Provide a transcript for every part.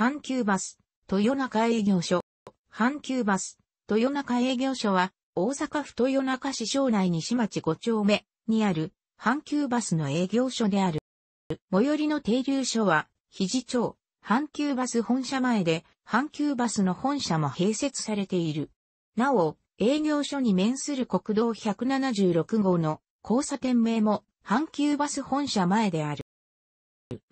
阪急バス、豊中営業所。阪急バス、豊中営業所は、大阪府豊中市庄内西町5丁目にある阪急バスの営業所である。最寄りの停留所は、肘町、阪急バス本社前で、阪急バスの本社も併設されている。なお、営業所に面する国道176号の交差点名も阪急バス本社前である。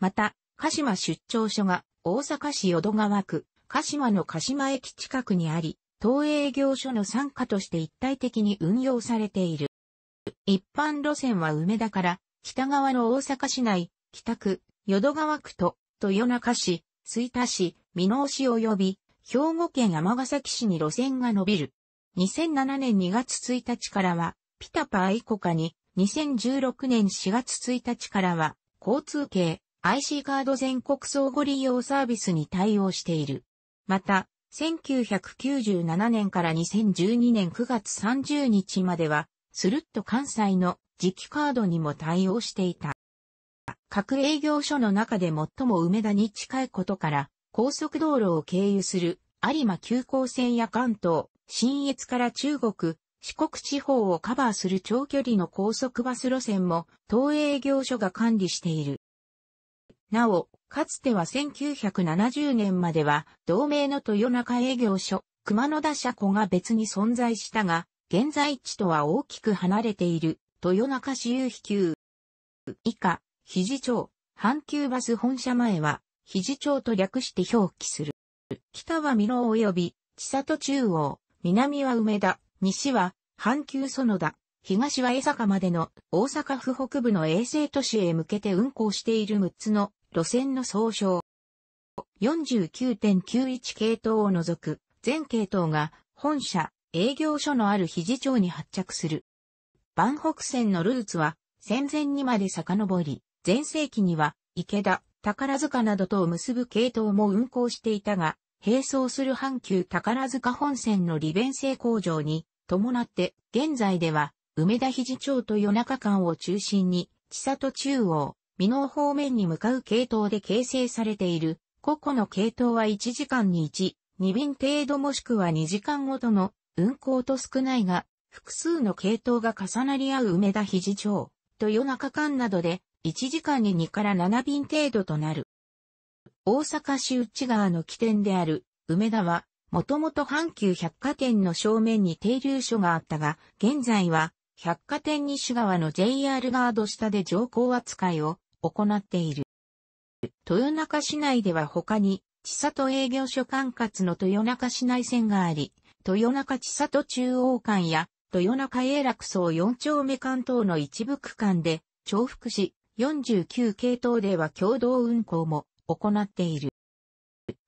また、鹿島出張所が大阪市淀川区、鹿島の鹿島駅近くにあり、東営業所の参加として一体的に運用されている。一般路線は梅田から北側の大阪市内、北区、淀川区と豊中市、水田市、美濃市及び兵庫県ヶ崎市に路線が伸びる。2007年2月1日からはピタパイコカに、2016年4月1日からは交通系 IC カード全国相互利用サービスに対応している。また、1997年から2012年9月30日までは、スルッと関西の磁気カードにも対応していた。各営業所の中で最も梅田に近いことから、高速道路を経由する有馬急行線や関東、新越から中国、四国地方をカバーする長距離の高速バス路線も、東営業所が管理している。なお、かつては1970年までは、同盟の豊中営業所、熊野田車庫が別に存在したが、現在地とは大きく離れている、豊中市有飛級。以下、肘町、阪急バス本社前は、肘町と略して表記する。北は美濃及び、千里中央、南は梅田、西は、阪急園田、東は江坂までの大阪府北部の衛星都市へ向けて運行している6つの路線の総称。49.91系統を除く、全系統が本社、営業所のある肘町に発着する。万北線のルーツは戦前にまで遡り、前世紀には池田、宝塚などとを結ぶ系統も運行していたが、並走する阪急宝塚本線の利便性向上に伴って現在では梅田肘町と夜中間を中心に千里中央、未濃方面に向かう系統で形成されている、個々の系統は1時間に1、2便程度もしくは2時間ごとの運行と少ないが、複数の系統が重なり合う梅田肘町、豊中間などで、1時間に2から7便程度となる。大阪市内側の起点である梅田は、もともと阪急百貨店の正面に停留所があったが、現在は百貨店西側の JR ガード下で乗降扱いを行っている。豊中市内では他に、千里営業所管轄の豊中市内線があり、豊中千里中央間や、豊中永楽層四丁目関東の一部区間で、重複し、49系統では共同運行も行っている。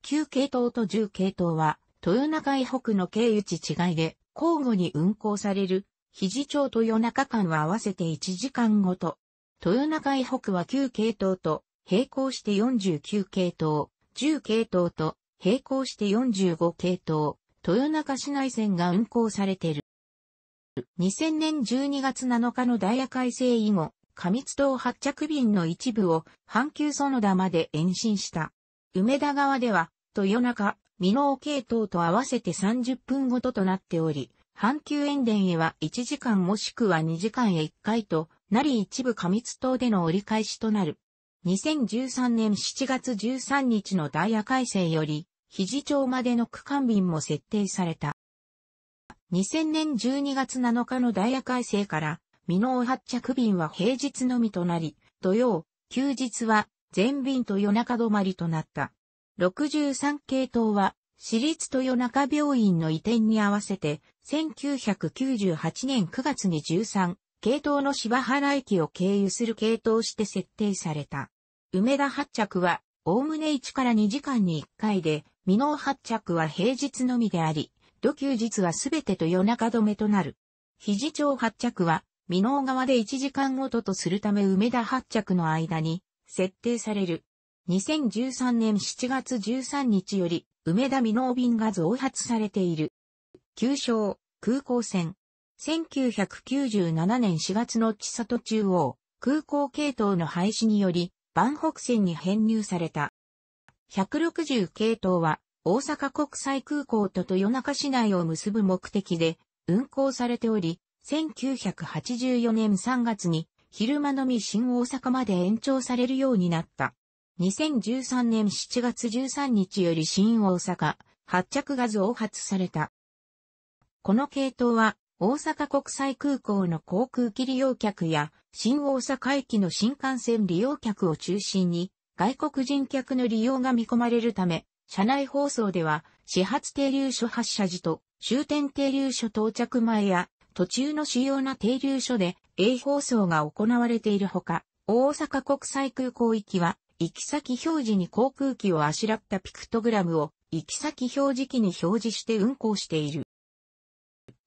9系統と10系統は、豊中以北の経由地違いで、交互に運行される、肘町豊中間は合わせて1時間ごと、豊中以北は9系統と並行して49系統、10系統と並行して45系統、豊中市内線が運行されている。2000年12月7日のダイヤ改正以後、上津島発着便の一部を阪急園田まで延伸した。梅田側では、豊中、美濃系統と合わせて30分ごととなっており、阪急園田へは1時間もしくは2時間へ1回となり一部過密島での折り返しとなる。2013年7月13日のダイヤ改正より、肘町までの区間便も設定された。2000年12月7日のダイヤ改正から、未納発着便は平日のみとなり、土曜、休日は全便と夜中止まりとなった。63系統は、私立豊中病院の移転に合わせて、1998年9月に13、系統の柴原駅を経由する系統して設定された。梅田発着は、おおむね1から2時間に1回で、未納発着は平日のみであり、土休日はすべてと夜中止めとなる。肘町発着は、未納側で1時間ごととするため梅田発着の間に設定される。2013年7月13日より梅田未納便が増発されている。旧称、空港線、1997年4月の千里中央空港系統の廃止により、万北線に編入された。160系統は、大阪国際空港と豊中市内を結ぶ目的で運行されており、1984年3月に昼間のみ新大阪まで延長されるようになった。2013年7月13日より新大阪、発着が増発された。この系統は大阪国際空港の航空機利用客や、新大阪駅の新幹線利用客を中心に、外国人客の利用が見込まれるため、車内放送では、始発停留所発車時と終点停留所到着前や、途中の主要な停留所で A 放送が行われているほか、大阪国際空港行きは、行き先表示に航空機をあしらったピクトグラムを行き先表示機に表示して運行している。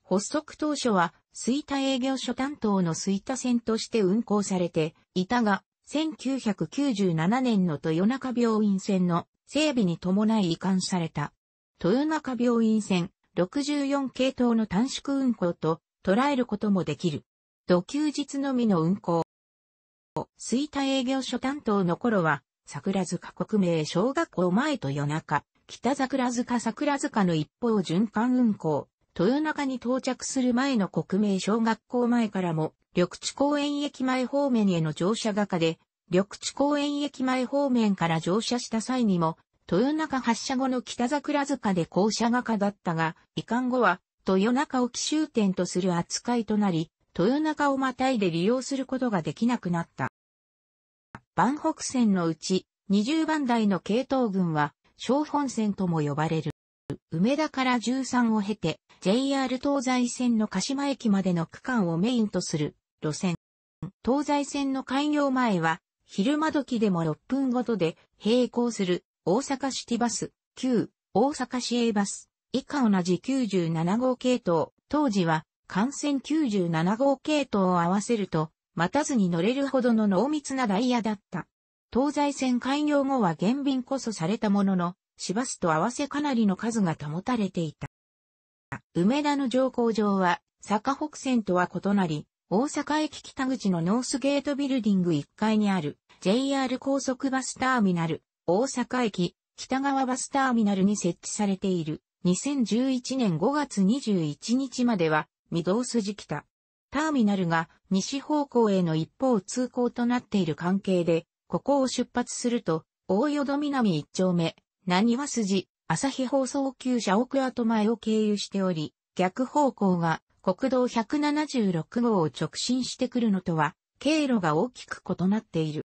発足当初は、水田営業所担当の水田線として運行されていたが、1997年の豊中病院線の整備に伴い移管された。豊中病院線64系統の短縮運行と捉えることもできる。土休日のみの運行。水田営業所担当の頃は、桜塚国名小学校前と夜中、北桜塚桜塚の一方循環運行、豊中に到着する前の国名小学校前からも、緑地公園駅前方面への乗車が家で、緑地公園駅前方面から乗車した際にも、豊中発車後の北桜塚で降車が家だったが、移管後は、豊中を奇襲点とする扱いとなり、豊中をまたいで利用することができなくなった。万北線のうち、20番台の系統群は、小本線とも呼ばれる。梅田から13を経て、JR 東西線の鹿島駅までの区間をメインとする路線。東西線の開業前は、昼間時でも6分ごとで並行する大阪シティバス、旧大阪市営バス、以下同じ97号系統、当時は幹線97号系統を合わせると、待たずに乗れるほどの濃密なダイヤだった。東西線開業後は減便こそされたものの、市バスと合わせかなりの数が保たれていた。梅田の乗降場は、坂北線とは異なり、大阪駅北口のノースゲートビルディング1階にある JR 高速バスターミナル、大阪駅北側バスターミナルに設置されている2011年5月21日までは、御堂筋北。ターミナルが西方向への一方通行となっている関係で、ここを出発すると、大淀南1丁目、何は筋、朝日放送旧社奥跡前を経由しており、逆方向が国道176号を直進してくるのとは、経路が大きく異なっている。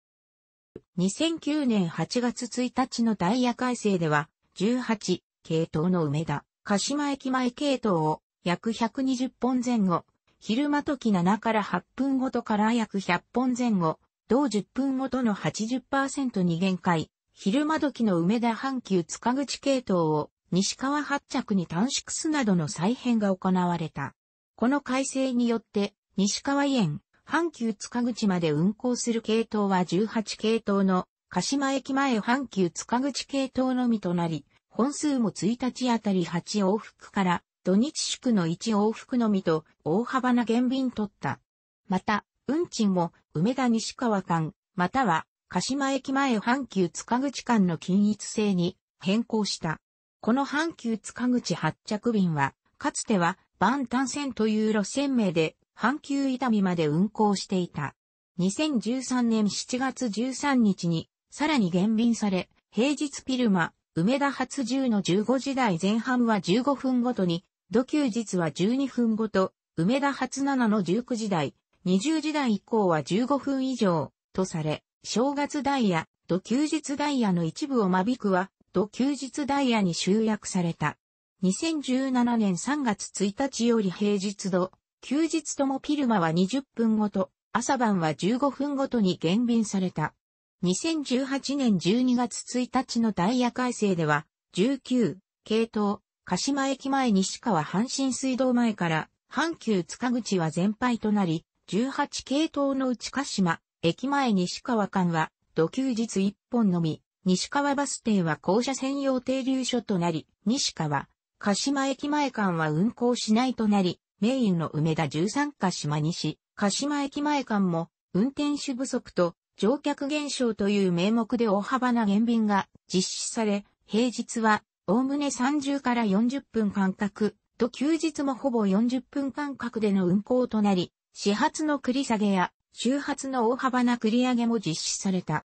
2009年8月1日のダイヤ改正では、18系統の梅田、鹿島駅前系統を約120本前後、昼間時7から8分ごとから約100本前後、同10分ごとの80%に限界、昼間時の梅田阪急塚口系統を西川発着に短縮すなどの再編が行われた。この改正によって、西川園、阪急塚口まで運行する系統は18系統の、鹿島駅前阪急塚口系統のみとなり、本数も1日あたり8往復から土日宿の1往復のみと大幅な減便取った。また、運賃も梅田西川間、または鹿島駅前阪急塚口間の均一性に変更した。この阪急塚口発着便は、かつては万端線という路線名で阪急伊丹まで運行していた。2013年7月13日にさらに減便され、平日ピルマ、梅田発10の15時台前半は15分ごとに、土休日は12分ごと、梅田発7の19時台、20時台以降は15分以上、とされ、正月ダイヤ、土休日ダイヤの一部を間引くは、土休日ダイヤに集約された。2017年3月1日より平日度、休日ともピルマは20分ごと、朝晩は15分ごとに減便された。2018年12月1日のダイヤ改正では、19、系統、鹿島駅前西川阪神水道前から、阪急塚口は全廃となり、18系統のうち鹿島、駅前西川間は、土休日一本のみ、西川バス停は校舎専用停留所となり、西川、鹿島駅前間は運行しないとなり、メインの梅田13鹿島西、鹿島駅前間も、運転手不足と乗客減少という名目で大幅な減便が実施され、平日は、おおむね30から40分間隔、と休日もほぼ40分間隔での運行となり、始発の繰り下げや周発の大幅な繰り上げも実施された。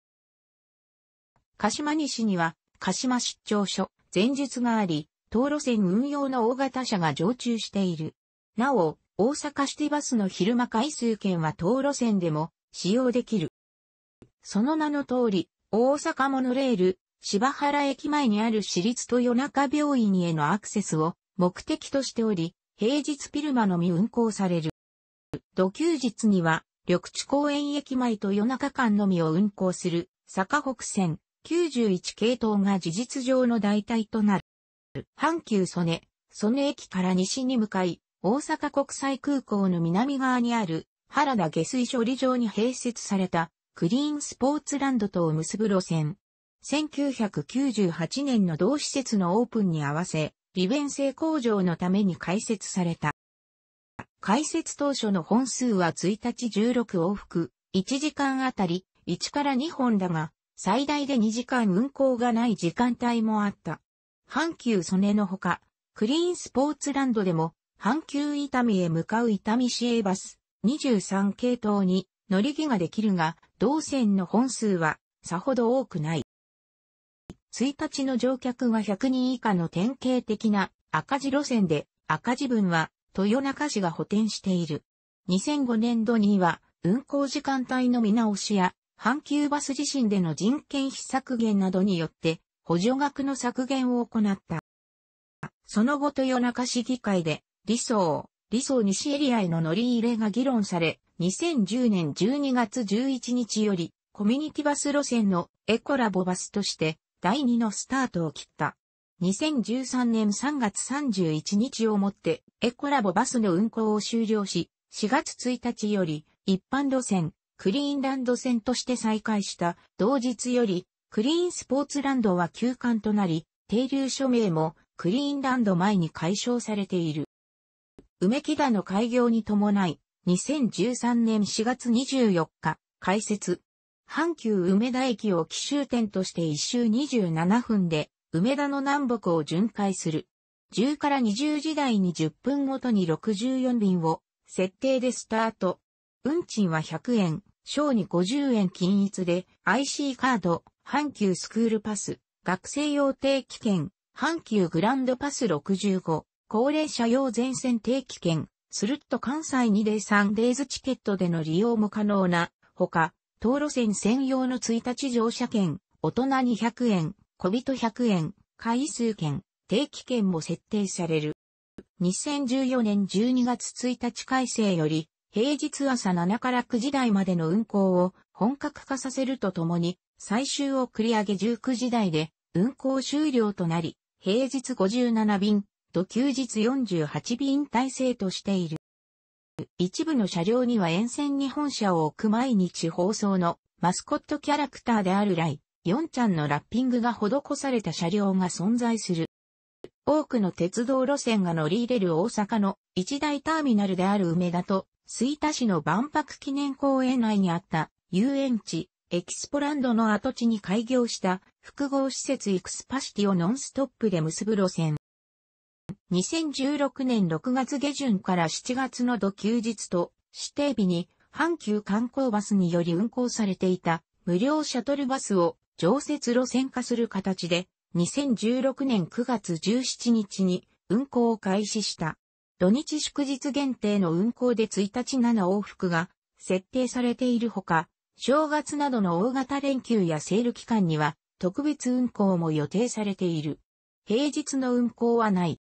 鹿島西には、鹿島出張所、前述があり、道路線運用の大型車が常駐している。なお、大阪シティバスの昼間回数券は道路線でも使用できる。その名の通り、大阪モノレール、柴原駅前にある私立豊中病院へのアクセスを目的としており、平日昼間のみ運行される。土休日には緑地公園駅前と夜中間のみを運行する、坂北線91系統が事実上の代替となる。阪急曽根、曽根駅から西に向かい、大阪国際空港の南側にある原田下水処理場に併設されたクリーンスポーツランドとを結ぶ路線。1998年の同施設のオープンに合わせ、利便性向上のために開設された。解説当初の本数は1日16往復、1時間あたり1から2本だが、最大で2時間運行がない時間帯もあった。阪急曽根のほか、クリーンスポーツランドでも、阪急伊丹へ向かう伊丹市営バス23系統に乗り気ができるが、同線の本数はさほど多くない。1日の乗客が100人以下の典型的な赤字路線で、赤字分は豊中市が補填している。2005年度には、運行時間帯の見直しや、阪急バス自身での人件費削減などによって、補助額の削減を行った。その後豊中市議会で、理想、理想西エリアへの乗り入れが議論され、2010年12月11日より、コミュニティバス路線のエコラボバスとして、第2のスタートを切った。2013年3月31日をもってエコラボバスの運行を終了し、4月1日より一般路線、クリーンランド線として再開した同日よりクリーンスポーツランドは休館となり、停留署名もクリーンランド前に解消されている。梅木田の開業に伴い、2013年4月24日、開設。阪急梅田駅を奇襲点として1周27分で梅田の南北を巡回する。10から20時台に10分ごとに64便を設定でスタート。運賃は100円、小に50円均一で IC カード、阪急スクールパス、学生用定期券、阪急グランドパス65、高齢者用全線定期券、スルッと関西2デー y 3デーズチケットでの利用も可能な、ほか、当路線専用の1日乗車券、大人200円、小人100円、回数券、定期券も設定される。2014年12月1日改正より、平日朝7から9時台までの運行を本格化させるとともに、最終を繰り上げ19時台で運行終了となり、平日57便、と休日48便体制としている。一部の車両には沿線に本社を置く毎日放送のマスコットキャラクターであるライ、4ちゃんのラッピングが施された車両が存在する。多くの鉄道路線が乗り入れる大阪の一大ターミナルである梅田と、水田市の万博記念公園内にあった遊園地、エキスポランドの跡地に開業した複合施設イクスパシティをノンストップで結ぶ路線。2016年6月下旬から7月の土休日と指定日に阪急観光バスにより運行されていた無料シャトルバスを常設路線化する形で、2016年9月17日に運行を開始した。土日祝日限定の運行で1日7往復が設定されているほか、正月などの大型連休やセール期間には特別運行も予定されている。平日の運行はない。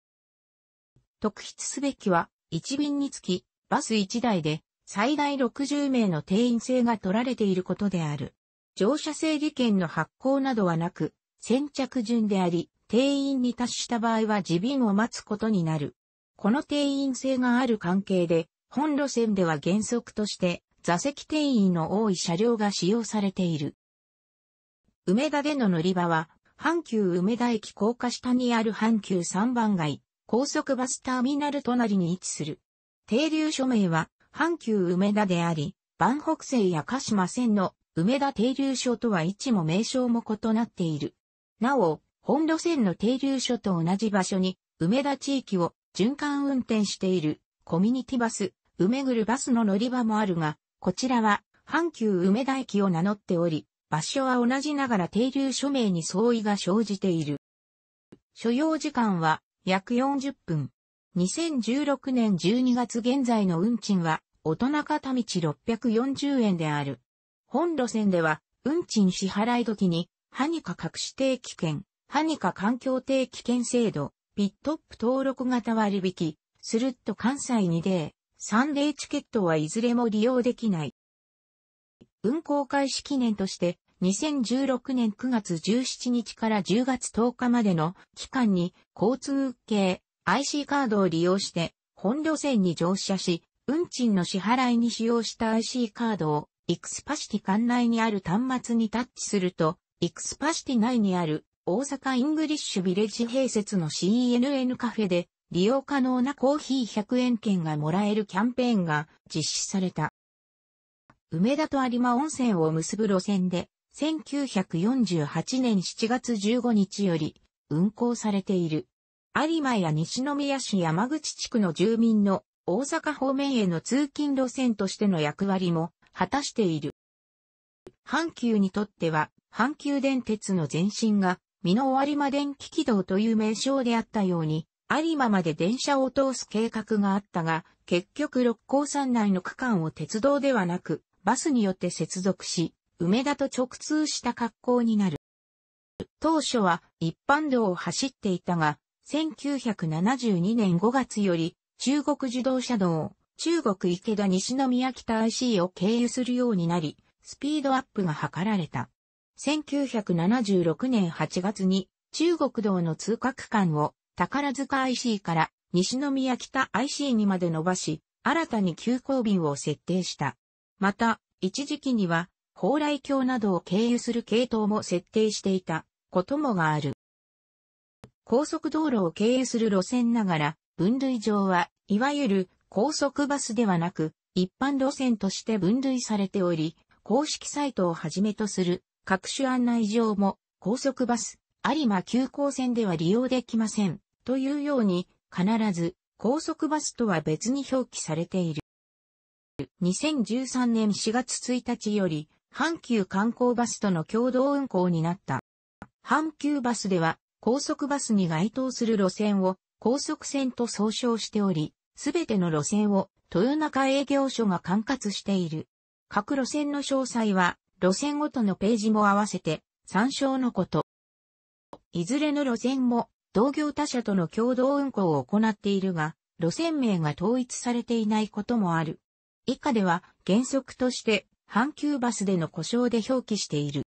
特筆すべきは、1便につき、バス1台で、最大60名の定員制が取られていることである。乗車制理券の発行などはなく、先着順であり、定員に達した場合は自便を待つことになる。この定員制がある関係で、本路線では原則として座席定員の多い車両が使用されている。梅田での乗り場は、阪急梅田駅高架下にある阪急3番街、高速バスターミナル隣に位置する。停留署名は、阪急梅田であり、万北西や鹿島線の梅田停留所とは位置も名称も異なっている。なお、本路線の停留所と同じ場所に、梅田地域を循環運転しているコミュニティバス、梅ぐるバスの乗り場もあるが、こちらは阪急梅田駅を名乗っており、場所は同じながら停留署名に相違が生じている。所要時間は約40分。2016年12月現在の運賃は大人片道640円である。本路線では、運賃支払い時に、ハニカ隠し定期券、ハニカ環境定期券制度、ピットップ登録型割引、スルッと関西2で、サ3デーチケットはいずれも利用できない。運行開始記念として、2016年9月17日から10月10日までの期間に交通系 IC カードを利用して本路線に乗車し、運賃の支払いに使用した IC カードをイクスパシティ管内にある端末にタッチすると、イクスパシティ内にある大阪イングリッシュビレッジ併設の CNN カフェで利用可能なコーヒー100円券がもらえるキャンペーンが実施された。梅田と有馬温泉を結ぶ路線で、1948年7月15日より運行されている。有馬や西宮市山口地区の住民の大阪方面への通勤路線としての役割も果たしている。阪急にとっては、阪急電鉄の前身が、美濃有馬電気軌道という名称であったように、有馬まで電車を通す計画があったが、結局六甲山内の区間を鉄道ではなく、バスによって接続し、梅田と直通した格好になる。当初は一般道を走っていたが、1972年5月より中国自動車道、中国池田西宮北 IC を経由するようになり、スピードアップが図られた。1976年8月に中国道の通過区間を宝塚 IC から西宮北 IC にまで伸ばし、新たに急行便を設定した。また、一時期には、蓬莱橋などを経由する系統も設定していたこともがある。高速道路を経由する路線ながら、分類上は、いわゆる高速バスではなく、一般路線として分類されており、公式サイトをはじめとする各種案内上も高速バス、有馬急行線では利用できません。というように、必ず高速バスとは別に表記されている。2013年4月1日より、阪急観光バスとの共同運行になった。阪急バスでは、高速バスに該当する路線を高速線と総称しており、すべての路線を豊中営業所が管轄している。各路線の詳細は、路線ごとのページも合わせて参照のこと。いずれの路線も同業他社との共同運行を行っているが、路線名が統一されていないこともある。以下では原則として阪急バスでの故障で表記している。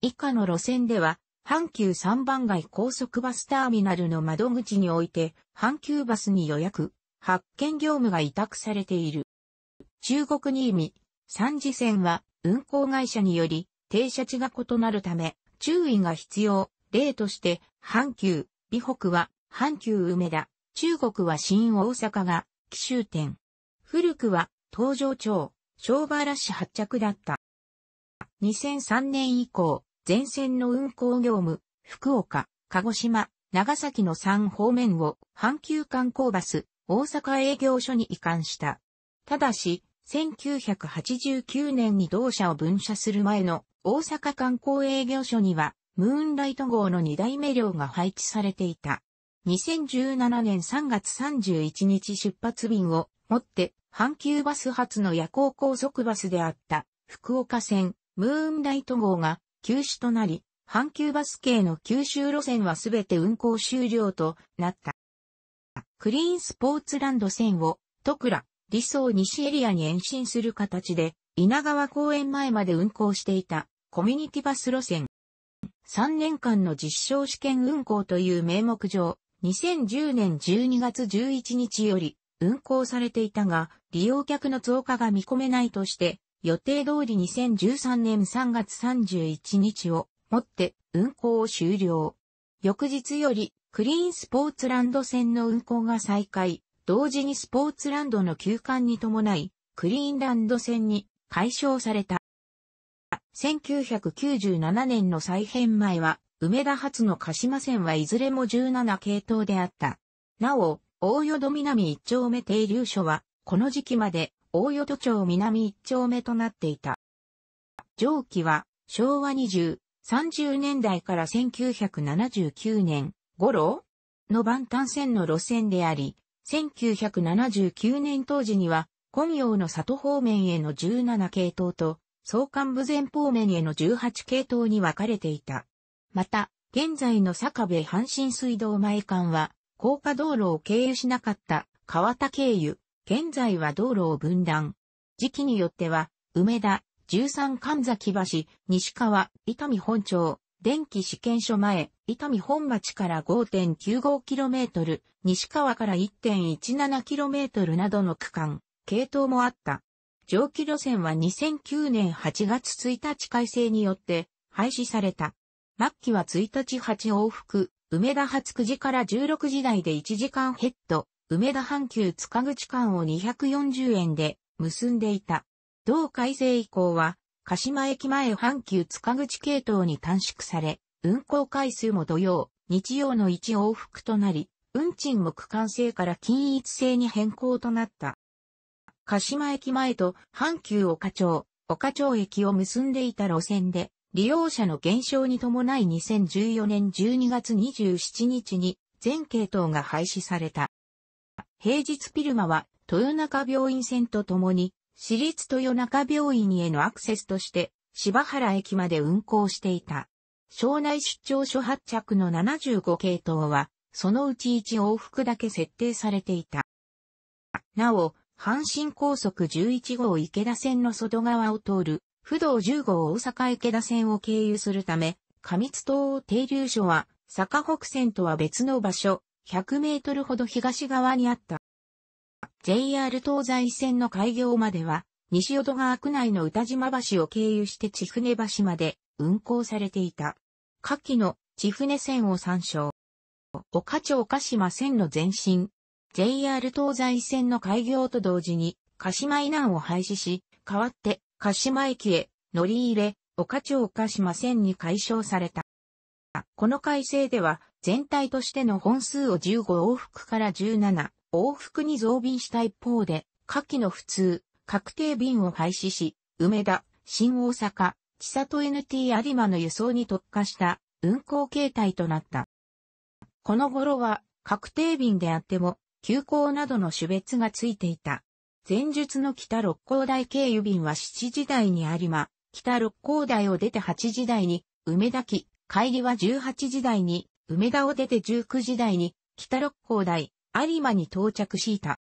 以下の路線では、阪急3番街高速バスターミナルの窓口において、阪急バスに予約、発見業務が委託されている。中国に意味、三次線は運行会社により停車地が異なるため注意が必要。例として阪急、美北は阪急梅田、中国は新大阪が奇襲店。古くは東上町、昭和ラッシュ発着だった。2003年以降、全線の運行業務、福岡、鹿児島、長崎の3方面を阪急観光バス、大阪営業所に移管した。ただし、1989年に同社を分社する前の大阪観光営業所には、ムーンライト号の2代目寮が配置されていた。2017年3月31日出発便を持って、阪急バス発の夜行高速バスであった福岡線ムーンライト号が休止となり、阪急バス系の九州路線はすべて運行終了となった。クリーンスポーツランド線を、クラ、理想西エリアに延伸する形で、稲川公園前まで運行していた、コミュニティバス路線。3年間の実証試験運行という名目上、2010年12月11日より運行されていたが、利用客の増加が見込めないとして、予定通り2013年3月31日をもって運行を終了。翌日よりクリーンスポーツランド線の運行が再開、同時にスポーツランドの休館に伴い、クリーンランド線に解消された。1997年の再編前は、梅田発の鹿島線はいずれも17系統であった。なお、大淀南一丁目停留所は、この時期まで大淀町南一丁目となっていた。上記は、昭和20、30年代から1979年、五郎の番単線の路線であり、1979年当時には、今陽の里方面への17系統と、総幹部前方面への18系統に分かれていた。また、現在の坂部阪神水道前間は、高架道路を経由しなかった川田経由、現在は道路を分断。時期によっては、梅田、13神崎橋、西川、伊丹本町、電気試験所前、伊丹本町から 5.95km、西川から 1.17km などの区間、系統もあった。蒸気路線は2009年8月1日改正によって廃止された。末期は1日8往復、梅田発9時から16時台で1時間ヘッド、梅田阪急塚口間を240円で結んでいた。同改正以降は、鹿島駅前阪急塚口系統に短縮され、運行回数も土曜、日曜の1往復となり、運賃も区間制から均一制に変更となった。鹿島駅前と阪急岡町、岡町駅を結んでいた路線で、利用者の減少に伴い2014年12月27日に全系統が廃止された。平日ピルマは豊中病院線とともに、私立豊中病院へのアクセスとして、柴原駅まで運行していた。省内出張所発着の75系統は、そのうち1往復だけ設定されていた。なお、阪神高速11号池田線の外側を通る、不動10号大阪池田線を経由するため、上津東停留所は、坂北線とは別の場所、100メートルほど東側にあった。JR 東西線の開業までは、西淀川区内の宇田島橋を経由して千船橋まで運行されていた。下記の千船線を参照。岡町鹿島線の前身、JR 東西線の開業と同時に、鹿島以南を廃止し、代わって鹿島駅へ乗り入れ、岡町鹿島線に解消された。この改正では、全体としての本数を15往復から17往復に増便した一方で、下記の普通、確定便を廃止し、梅田、新大阪、千里 NT 有馬の輸送に特化した運行形態となった。この頃は確定便であっても、急行などの種別がついていた。前述の北六甲台経由便は7時台に有馬、北六甲台を出て8時台に梅田機、帰りは18時台に梅田を出て19時台に北六甲台、有馬に到着しいた。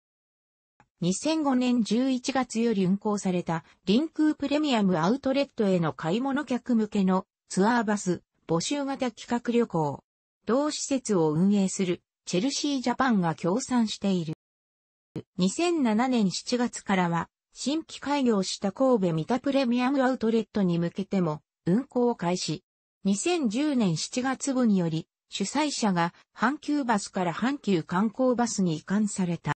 2005年11月より運行された、リンクプレミアムアウトレットへの買い物客向けのツアーバス、募集型企画旅行。同施設を運営する、チェルシージャパンが協賛している。2007年7月からは、新規開業した神戸三田プレミアムアウトレットに向けても、運行を開始。2010年7月分により、主催者が阪急バスから阪急観光バスに移管された。